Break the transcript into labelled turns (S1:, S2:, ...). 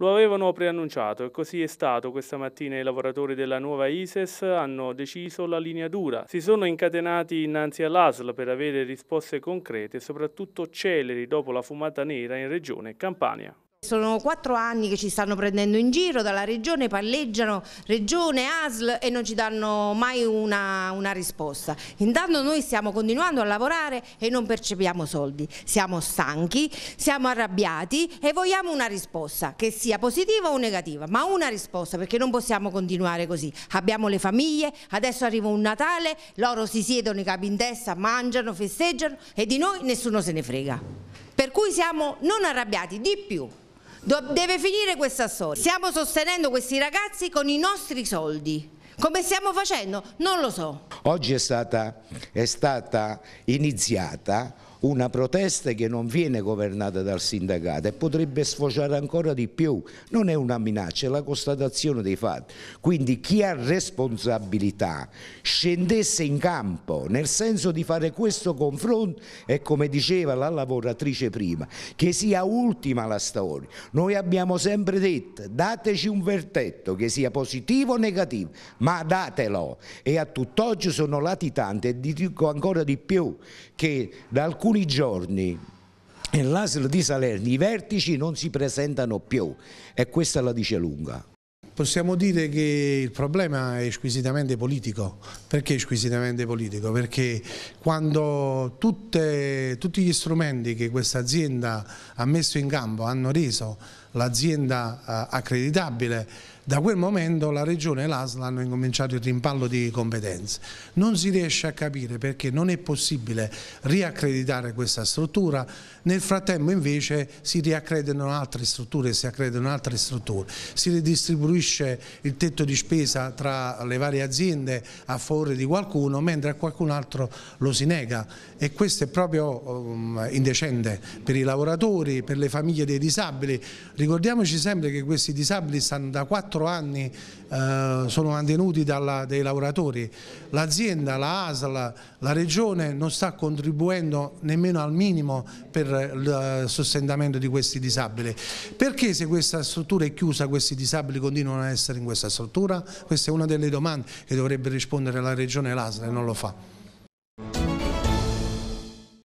S1: Lo avevano preannunciato e così è stato. Questa mattina i lavoratori della nuova ISES hanno deciso la linea dura. Si sono incatenati innanzi all'ASL per avere risposte concrete, soprattutto celeri dopo la fumata nera in regione Campania sono quattro anni che ci stanno prendendo in giro dalla regione, palleggiano regione, ASL e non ci danno mai una, una risposta. Intanto noi stiamo continuando a lavorare e non percepiamo soldi, siamo stanchi, siamo arrabbiati e vogliamo una risposta che sia positiva o negativa, ma una risposta perché non possiamo continuare così. Abbiamo le famiglie, adesso arriva un Natale, loro si siedono i capi in testa, mangiano, festeggiano e di noi nessuno se ne frega. Per cui siamo non arrabbiati, di più deve finire questa storia. Stiamo sostenendo questi ragazzi con i nostri soldi. Come stiamo facendo? Non lo so.
S2: Oggi è stata, è stata iniziata una protesta che non viene governata dal sindacato e potrebbe sfociare ancora di più. Non è una minaccia, è la constatazione dei fatti. Quindi chi ha responsabilità scendesse in campo nel senso di fare questo confronto e come diceva la lavoratrice prima, che sia ultima la storia. Noi abbiamo sempre detto dateci un vertetto che sia positivo o negativo, ma datelo e a tutt'oggi sono latitante e dico ancora di più che da alcuni giorni nell'asilo di Salerno i vertici non si presentano più e questa la dice lunga possiamo dire che il problema
S3: è squisitamente politico. Perché squisitamente politico? Perché quando tutte, tutti gli strumenti che questa azienda ha messo in campo hanno reso l'azienda eh, accreditabile, da quel momento la Regione e l'ASL hanno incominciato il rimpallo di competenze. Non si riesce a capire perché non è possibile riaccreditare questa struttura, nel frattempo invece si riaccreditano altre strutture, si accreditano altre strutture, si ridistribuisce diminuisce il tetto di spesa tra le varie aziende a favore di qualcuno, mentre a qualcun altro lo si nega e questo è proprio um, indecente per i lavoratori, per le famiglie dei disabili. Ricordiamoci sempre che questi disabili stanno da quattro anni, eh, sono mantenuti dai lavoratori. L'azienda, la ASL, la Regione non sta contribuendo nemmeno al minimo per il eh, sostentamento di questi disabili. Perché se questa struttura è chiusa questi disabili continuano devono essere in questa struttura? Questa è una delle domande che dovrebbe rispondere la Regione e e non lo fa.